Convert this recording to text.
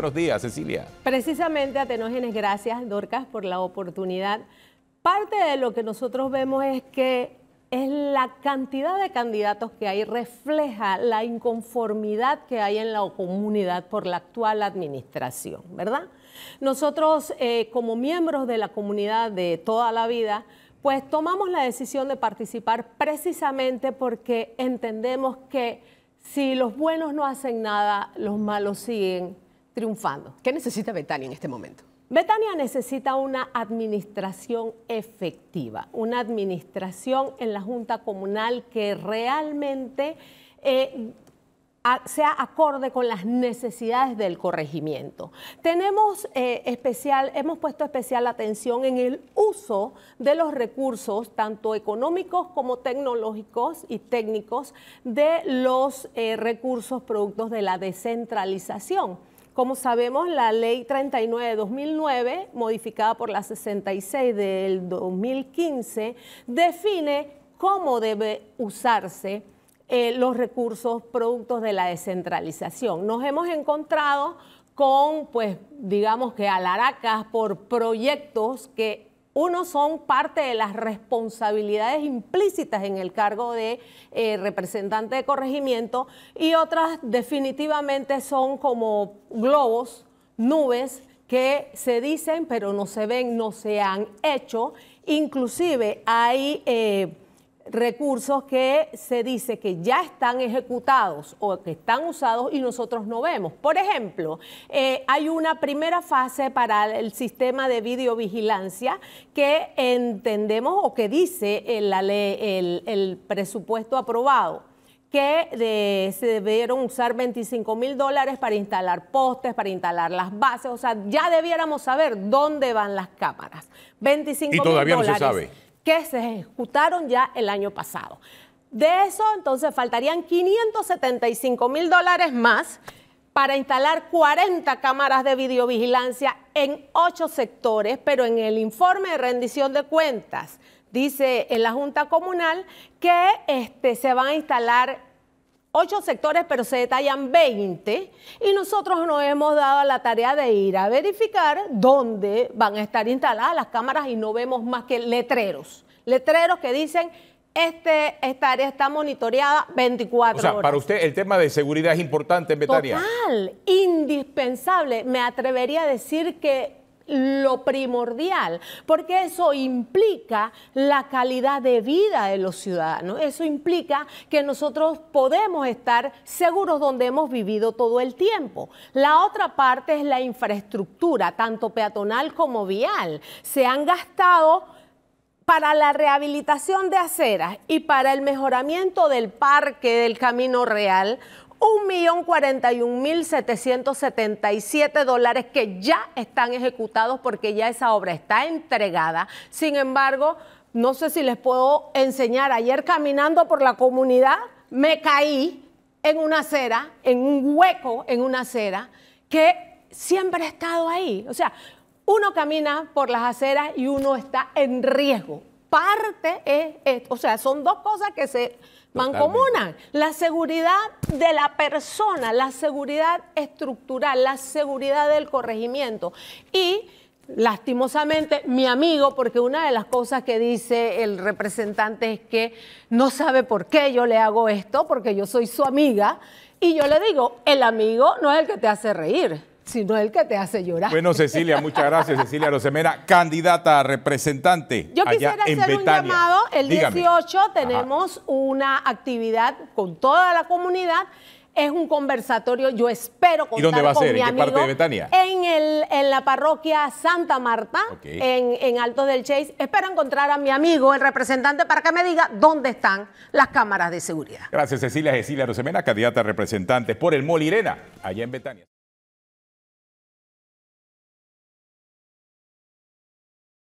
Buenos días, Cecilia. Precisamente, Atenógenes, gracias, Dorcas, por la oportunidad. Parte de lo que nosotros vemos es que es la cantidad de candidatos que hay refleja la inconformidad que hay en la comunidad por la actual administración, ¿verdad? Nosotros, eh, como miembros de la comunidad de toda la vida, pues tomamos la decisión de participar precisamente porque entendemos que si los buenos no hacen nada, los malos siguen ¿Qué necesita Betania en este momento? Betania necesita una administración efectiva, una administración en la Junta Comunal que realmente eh, sea acorde con las necesidades del corregimiento. Tenemos eh, especial, hemos puesto especial atención en el uso de los recursos, tanto económicos como tecnológicos y técnicos, de los eh, recursos productos de la descentralización. Como sabemos, la ley 39 de 2009, modificada por la 66 del 2015, define cómo debe usarse eh, los recursos productos de la descentralización. Nos hemos encontrado con, pues, digamos que alaracas por proyectos que unos son parte de las responsabilidades implícitas en el cargo de eh, representante de corregimiento y otras definitivamente son como globos, nubes que se dicen pero no se ven, no se han hecho. Inclusive hay eh, recursos que se dice que ya están ejecutados o que están usados y nosotros no vemos. Por ejemplo, eh, hay una primera fase para el sistema de videovigilancia que entendemos o que dice el, el presupuesto aprobado que se debieron usar 25 mil dólares para instalar postes, para instalar las bases, o sea, ya debiéramos saber dónde van las cámaras. y todavía no se sabe que se ejecutaron ya el año pasado. De eso, entonces, faltarían 575 mil dólares más para instalar 40 cámaras de videovigilancia en ocho sectores, pero en el informe de rendición de cuentas dice en la Junta Comunal que este, se van a instalar ocho sectores, pero se detallan 20, y nosotros nos hemos dado la tarea de ir a verificar dónde van a estar instaladas las cámaras y no vemos más que letreros, letreros que dicen... Este, esta área está monitoreada 24 horas. o sea, Para usted el tema de seguridad es importante en Betaria. Total, indispensable. Me atrevería a decir que lo primordial, porque eso implica la calidad de vida de los ciudadanos, eso implica que nosotros podemos estar seguros donde hemos vivido todo el tiempo. La otra parte es la infraestructura, tanto peatonal como vial. Se han gastado para la rehabilitación de aceras y para el mejoramiento del parque del Camino Real 1.041.777 dólares que ya están ejecutados porque ya esa obra está entregada. Sin embargo, no sé si les puedo enseñar, ayer caminando por la comunidad me caí en una acera, en un hueco en una acera, que siempre ha estado ahí. O sea, uno camina por las aceras y uno está en riesgo parte es esto. O sea, son dos cosas que se mancomunan. La seguridad de la persona, la seguridad estructural, la seguridad del corregimiento. Y lastimosamente, mi amigo, porque una de las cosas que dice el representante es que no sabe por qué yo le hago esto, porque yo soy su amiga. Y yo le digo, el amigo no es el que te hace reír sino el que te hace llorar. Bueno, Cecilia, muchas gracias, Cecilia Rosemera, candidata a representante. Yo quisiera hacer un llamado. El 18 tenemos una actividad con toda la comunidad. Es un conversatorio, yo espero contar ¿Y dónde va a ser? mi ¿En En, el, en la parroquia Santa Marta, en, en del Chase. Espero encontrar a mi amigo, el representante, para que me diga dónde están las cámaras de seguridad. Gracias, Cecilia. Cecilia Rosemera, candidata a representante por el Mol Irena, allá en Betania.